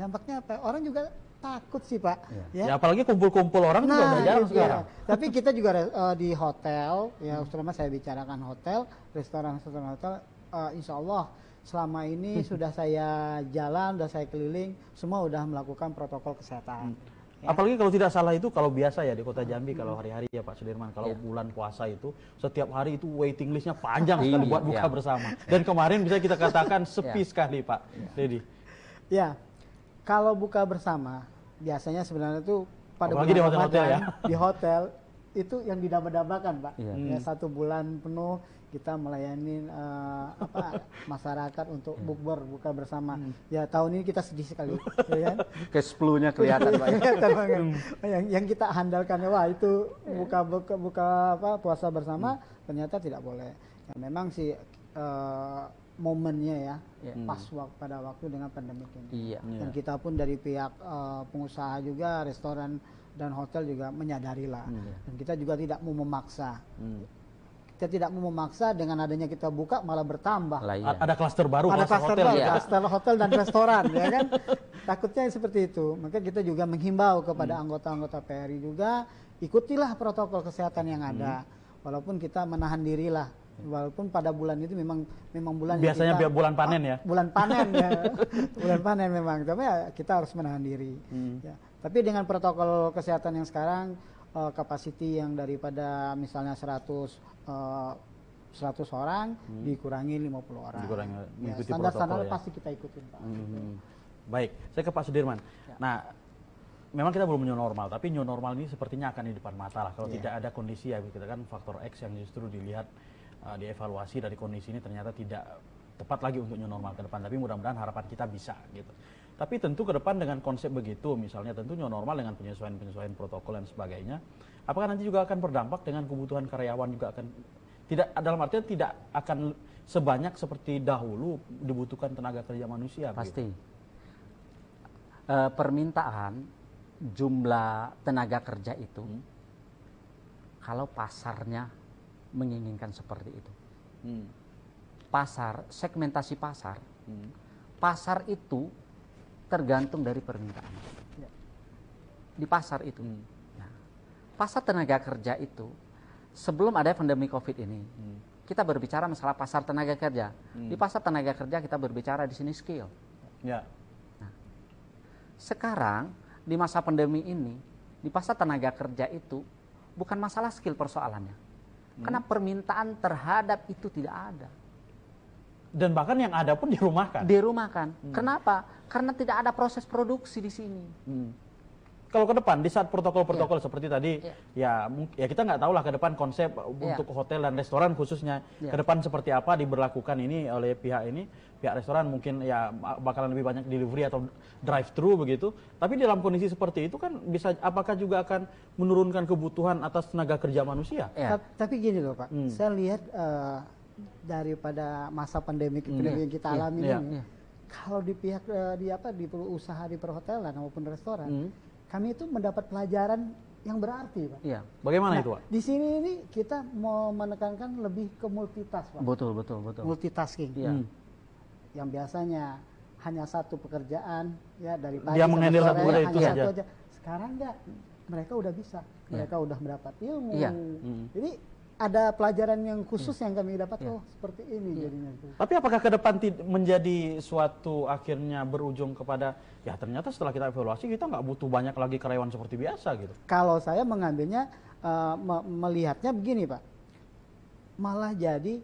Dampaknya apa? Orang juga takut sih pak. Ya, ya. ya apalagi kumpul-kumpul orang nah, juga iya. Gitu sekarang. Tapi kita juga uh, di hotel, ya terutama saya bicarakan hotel, restoran-restoran hotel, uh, insya Allah selama ini sudah saya jalan, sudah saya keliling, semua sudah melakukan protokol kesehatan. Hmm. Ya. Apalagi kalau tidak salah itu kalau biasa ya di kota Jambi hmm. kalau hari-hari ya Pak Sudirman kalau ya. bulan puasa itu setiap hari itu waiting listnya panjang sekali iya, buat buka ya. bersama. Dan kemarin bisa kita katakan ya. sepi ya. sekali Pak ya. Dedi. Ya, kalau buka bersama biasanya sebenarnya itu pada Apalagi bulan di hotel, ya. Ramadan, hotel ya. di hotel itu yang didambakan Pak. Ya. Ya, satu bulan penuh kita melayani uh, apa masyarakat untuk hmm. bukber buka bersama. Hmm. Ya tahun ini kita sedih sekali, ya kan? Cash kelihatan banyak. banget. Ya? Kan? Hmm. yang yang kita handalkan wah itu hmm. buka buka, buka apa puasa bersama hmm. ternyata tidak boleh. Ya, memang sih uh, momennya ya, ya. hmm. pas wak pada waktu dengan pandemi ini. Iya. Dan iya. kita pun dari pihak uh, pengusaha juga restoran dan hotel juga menyadari lah. Hmm. Iya. Dan kita juga tidak mau memaksa. Hmm kita tidak mau memaksa dengan adanya kita buka malah bertambah. Lah, iya. Ada klaster baru, ada klaster hotel, baru, ya. Gitu. klaster hotel dan restoran, ya kan? Takutnya seperti itu. Maka kita juga menghimbau kepada hmm. anggota-anggota hmm. PRI juga ikutilah protokol kesehatan yang hmm. ada. Hmm. Walaupun kita menahan dirilah walaupun pada bulan itu memang memang bulan biasanya kita, bulan panen ya bulan panen ya bulan panen memang tapi ya kita harus menahan diri hmm. ya. tapi dengan protokol kesehatan yang sekarang uh, capacity yang daripada misalnya 100 uh, 100 orang hmm. dikurangi 50 orang. Dikurangi ya, standar standar ya. pasti kita ikutin Pak. Hmm, hmm, hmm. Baik, saya ke Pak Sudirman. Ya. Nah, memang kita belum new normal, tapi new normal ini sepertinya akan di depan mata lah. Kalau ya. tidak ada kondisi ya kita gitu kan faktor X yang justru dilihat uh, dievaluasi dari kondisi ini ternyata tidak tepat lagi untuk new normal ke depan. Tapi mudah-mudahan harapan kita bisa gitu. Tapi tentu ke depan dengan konsep begitu, misalnya tentunya normal dengan penyesuaian-penyesuaian protokol dan sebagainya, apakah nanti juga akan berdampak dengan kebutuhan karyawan juga akan tidak dalam artian tidak akan sebanyak seperti dahulu dibutuhkan tenaga kerja manusia. Pasti. E, permintaan jumlah tenaga kerja itu, hmm. kalau pasarnya menginginkan seperti itu, hmm. pasar segmentasi pasar, hmm. pasar itu tergantung dari permintaan di pasar itu. Hmm. Nah, pasar tenaga kerja itu sebelum ada pandemi COVID ini, hmm. kita berbicara masalah pasar tenaga kerja. Hmm. Di pasar tenaga kerja kita berbicara di sini skill. Ya. Nah, sekarang di masa pandemi ini di pasar tenaga kerja itu bukan masalah skill persoalannya, hmm. karena permintaan terhadap itu tidak ada. Dan bahkan yang ada pun dirumahkan. Dirumahkan. Hmm. Kenapa? karena tidak ada proses produksi di sini. Hmm. Kalau ke depan di saat protokol-protokol yeah. seperti tadi, yeah. ya ya kita nggak tahu lah ke depan konsep yeah. Uh, iya. untuk hotel dan restoran khususnya yeah. ke depan seperti apa diberlakukan ini oleh pihak ini pihak restoran mungkin ya bakalan lebih banyak delivery atau drive thru begitu. Tapi dalam kondisi seperti itu kan bisa apakah juga akan menurunkan kebutuhan atas tenaga kerja manusia? Yeah. tapi gini loh pak, hmm. saya lihat uh, daripada masa pandemi hmm. yang kita iya. alami yeah. ini. Yeah kalau di pihak eh, di apa di usaha di perhotelan maupun restoran, hmm. kami itu mendapat pelajaran yang berarti, Pak. Iya. Bagaimana nah, itu, Pak? Di sini ini kita mau menekankan lebih ke multitask, Pak. Betul, betul, betul. Multitasking. Iya. Hmm. Yang biasanya hanya satu pekerjaan ya dari pagi Dia sampai satu ya, itu satu aja. Sekarang enggak mereka udah bisa, iya. mereka ya. udah mendapat ilmu. Iya. Hmm. Jadi ada pelajaran yang khusus hmm. yang kami dapat yeah. oh seperti ini yeah. jadinya tapi apakah ke depan menjadi suatu akhirnya berujung kepada ya ternyata setelah kita evaluasi kita nggak butuh banyak lagi karyawan seperti biasa gitu kalau saya mengambilnya uh, me melihatnya begini pak malah jadi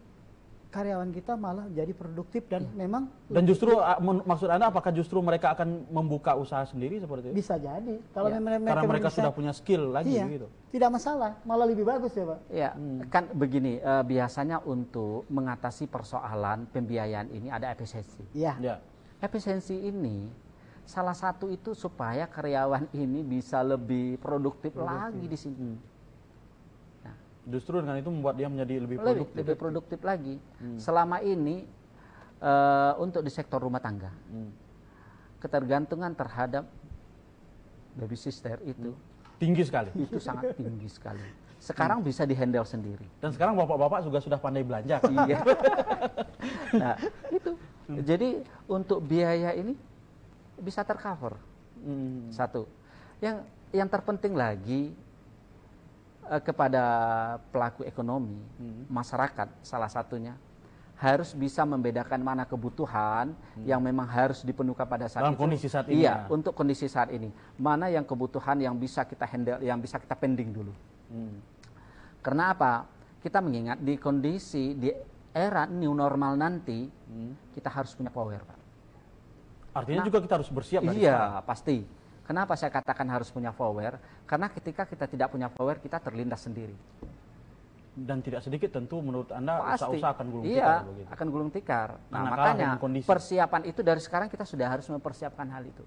karyawan kita malah jadi produktif dan hmm. memang dan justru maksud anda apakah justru mereka akan membuka usaha sendiri seperti itu bisa jadi kalau ya. mereka karena mereka sudah punya skill lagi iya, gitu tidak masalah malah lebih bagus ya pak ya hmm. kan begini uh, biasanya untuk mengatasi persoalan pembiayaan ini ada efisiensi ya, ya. efisiensi ini salah satu itu supaya karyawan ini bisa lebih produktif, produktif. lagi di sini hmm Justru dengan itu membuat dia menjadi lebih produktif. Lebih, lebih produktif lagi. Hmm. Selama ini uh, untuk di sektor rumah tangga, hmm. ketergantungan terhadap baby sister itu hmm. tinggi sekali. Itu sangat tinggi sekali. Sekarang hmm. bisa dihandle sendiri. Dan sekarang bapak-bapak juga sudah pandai belanja. Iya. nah itu. Hmm. Jadi untuk biaya ini bisa tercover. Hmm. Satu. Yang yang terpenting lagi Eh, kepada pelaku ekonomi, hmm. masyarakat salah satunya harus bisa membedakan mana kebutuhan hmm. yang memang harus dipenuhi pada saat Dalam itu. kondisi saat ini. Iya, ya. untuk kondisi saat ini. Mana yang kebutuhan yang bisa kita handle, yang bisa kita pending dulu. Hmm. Karena apa? Kita mengingat di kondisi di era new normal nanti hmm. kita harus punya power, Pak. Artinya nah, juga kita harus bersiap Iya, sekarang. pasti Kenapa saya katakan harus punya power? Karena ketika kita tidak punya power, kita terlindas sendiri. Dan tidak sedikit tentu menurut Anda usaha-usaha akan gulung iya, tikar. Iya, akan gulung tikar. Nah, nah makanya persiapan itu dari sekarang kita sudah harus mempersiapkan hal itu.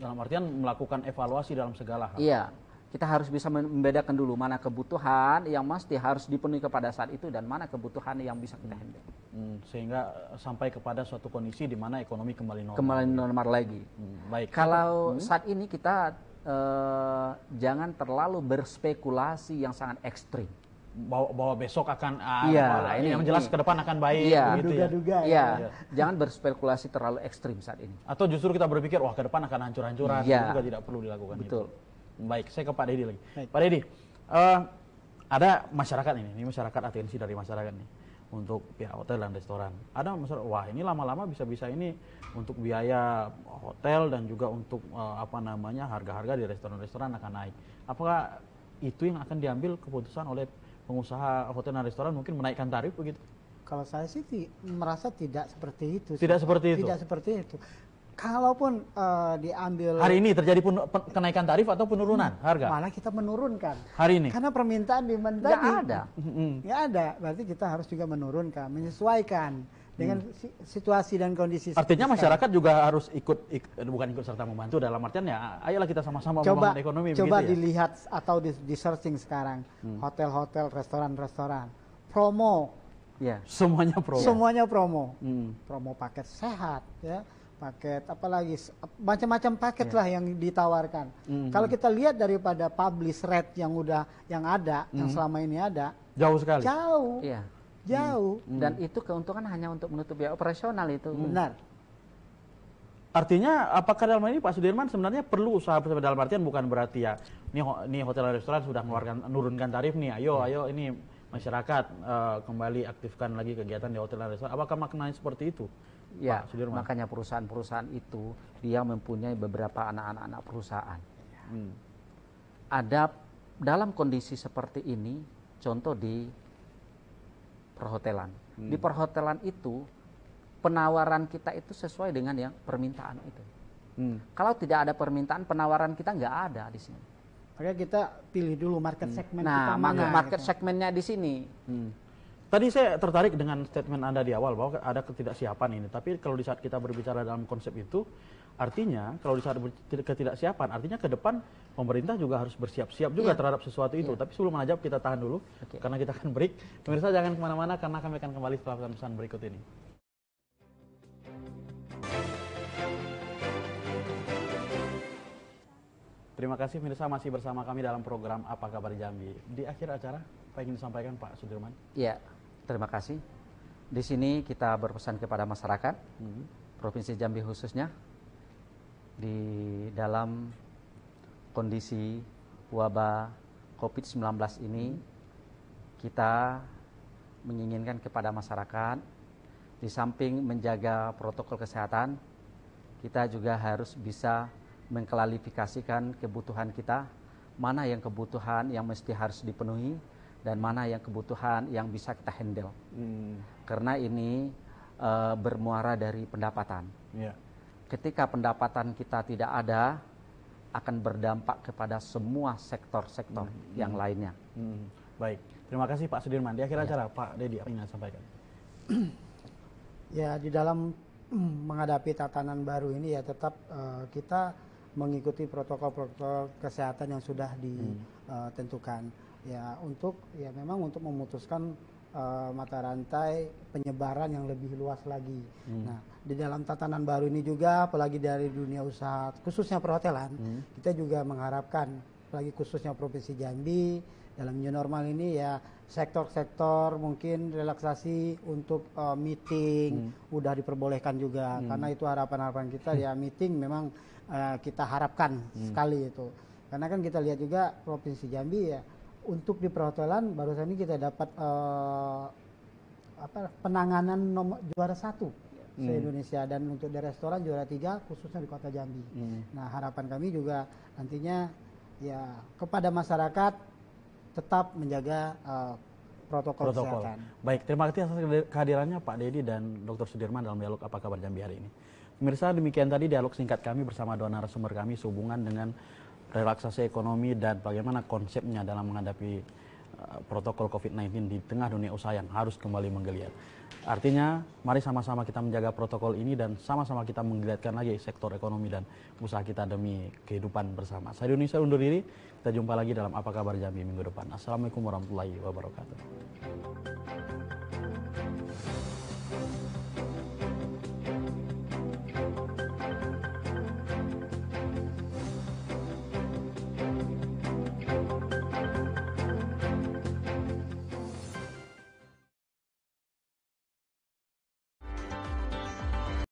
Dalam artian melakukan evaluasi dalam segala hal. Iya, kita harus bisa membedakan dulu mana kebutuhan yang mesti harus dipenuhi kepada saat itu dan mana kebutuhan yang bisa kita handle. Hmm, sehingga sampai kepada suatu kondisi di mana ekonomi kembali normal. Kembali normal lagi. Hmm, baik. Kalau hmm. saat ini kita eh, jangan terlalu berspekulasi yang sangat ekstrim. Bahwa, bahwa besok akan ah, ya, ini yang jelas ini. ke depan akan baik iya. gitu ya, gitu duga-duga ya. Ya. Jangan berspekulasi terlalu ekstrim saat ini. Atau justru kita berpikir wah ke depan akan hancur-hancuran ya. itu juga tidak perlu dilakukan. Gitu. Betul. Itu. Baik, saya ke Pak Dedi lagi. Baik. Pak Dedi, uh, eh, ada masyarakat ini, ini masyarakat atensi dari masyarakat nih untuk pihak ya, hotel dan restoran. Ada masyarakat, wah ini lama-lama bisa-bisa ini untuk biaya hotel dan juga untuk uh, apa namanya harga-harga di restoran-restoran akan naik. Apakah itu yang akan diambil keputusan oleh pengusaha hotel dan restoran mungkin menaikkan tarif begitu? Kalau saya sih merasa tidak seperti itu. Tidak seperti itu. Tidak seperti itu kalaupun uh, diambil hari ini terjadi pun kenaikan tarif atau penurunan hmm, harga malah kita menurunkan hari ini karena permintaan di tadi nggak ada nggak ada berarti kita harus juga menurunkan menyesuaikan dengan hmm. situasi dan kondisi artinya masyarakat juga harus ikut, ikut bukan ikut serta membantu dalam artian ya ayolah kita sama-sama membangun ekonomi coba begitu ya? dilihat atau di, di searching sekarang hmm. hotel-hotel hmm. restoran-restoran promo ya semuanya promo semuanya promo hmm. promo paket sehat ya paket apalagi macam-macam paket yeah. lah yang ditawarkan. Mm -hmm. Kalau hmm. kita lihat daripada publish rate yang udah yang ada mm -hmm. yang selama ini ada jauh sekali. Jauh. Iya. Jauh. Mm -hmm. Dan itu keuntungan hanya untuk menutup biaya operasional itu. Hmm. Benar. Artinya apakah dalam ini Pak Sudirman sebenarnya perlu usaha bersama dalam artian bukan berarti ya ini ini hotel dan restoran sudah mengeluarkan menurunkan tarif nih ayo hmm. ayo ini masyarakat uh, kembali aktifkan lagi kegiatan di hotel dan restoran apakah maknanya seperti itu? ya, Pak Sudirman. Makanya perusahaan-perusahaan itu dia mempunyai beberapa anak-anak perusahaan. Hmm. Ada dalam kondisi seperti ini, contoh di perhotelan. Hmm. Di perhotelan itu penawaran kita itu sesuai dengan yang permintaan itu. Hmm. Kalau tidak ada permintaan, penawaran kita nggak ada di sini. Makanya kita pilih dulu market hmm. segmen hmm. nah, kita mana. market gitu. segmennya di sini. Hmm Tadi saya tertarik dengan statement Anda di awal bahwa ada ketidaksiapan ini. Tapi kalau di saat kita berbicara dalam konsep itu, artinya kalau di saat ketidaksiapan, artinya ke depan pemerintah juga harus bersiap-siap juga ya. terhadap sesuatu itu. Ya. Tapi sebelum menajab kita tahan dulu, okay. karena kita akan break. Pemirsa jangan kemana-mana karena kami akan kembali setelah pesan berikut ini. Terima kasih pemirsa masih bersama kami dalam program Apa Kabar Jambi. Di akhir acara, saya ingin sampaikan Pak Sudirman? Iya, Terima kasih. Di sini kita berpesan kepada masyarakat, hmm. Provinsi Jambi khususnya, di dalam kondisi wabah COVID-19 ini, hmm. kita menginginkan kepada masyarakat, di samping menjaga protokol kesehatan, kita juga harus bisa mengklarifikasikan kebutuhan kita, mana yang kebutuhan yang mesti harus dipenuhi, dan mana yang kebutuhan yang bisa kita handle. Hmm. Karena ini e, bermuara dari pendapatan. Yeah. Ketika pendapatan kita tidak ada, akan berdampak kepada semua sektor-sektor hmm. yang hmm. lainnya. Hmm. Baik, terima kasih Pak Sudirman. Di akhir ya. acara Pak Dedi apa yang ingin sampaikan? ya di dalam hmm, menghadapi tatanan baru ini ya tetap uh, kita mengikuti protokol-protokol kesehatan yang sudah ditentukan. Hmm. Eh, ya untuk ya memang untuk memutuskan uh, mata rantai penyebaran yang lebih luas lagi. Hmm. Nah, di dalam tatanan baru ini juga apalagi dari dunia usaha khususnya perhotelan, hmm. kita juga mengharapkan apalagi khususnya Provinsi Jambi dalam new normal ini ya sektor-sektor mungkin relaksasi untuk uh, meeting hmm. udah diperbolehkan juga hmm. karena itu harapan-harapan kita ya meeting memang uh, kita harapkan hmm. sekali itu. Karena kan kita lihat juga Provinsi Jambi ya untuk di perhotelan barusan ini kita dapat uh, apa penanganan nomor juara satu hmm. se Indonesia dan untuk di restoran juara tiga khususnya di kota Jambi. Hmm. Nah harapan kami juga nantinya ya kepada masyarakat tetap menjaga uh, protokol, protokol kesehatan. Baik, terima kasih atas kehadirannya Pak Dedi dan Dr. Sudirman dalam dialog apa kabar Jambi hari ini. Pemirsa demikian tadi dialog singkat kami bersama dua narasumber kami sehubungan dengan relaksasi ekonomi dan bagaimana konsepnya dalam menghadapi eh, protokol COVID-19 di tengah dunia usaha yang harus kembali menggeliat. Artinya, mari sama-sama kita menjaga protokol ini dan sama-sama kita menggeliatkan lagi sektor ekonomi dan usaha kita demi kehidupan bersama. Saya Indonesia undur diri, kita jumpa lagi dalam Apa Kabar Jambi minggu depan. Assalamualaikum warahmatullahi wabarakatuh.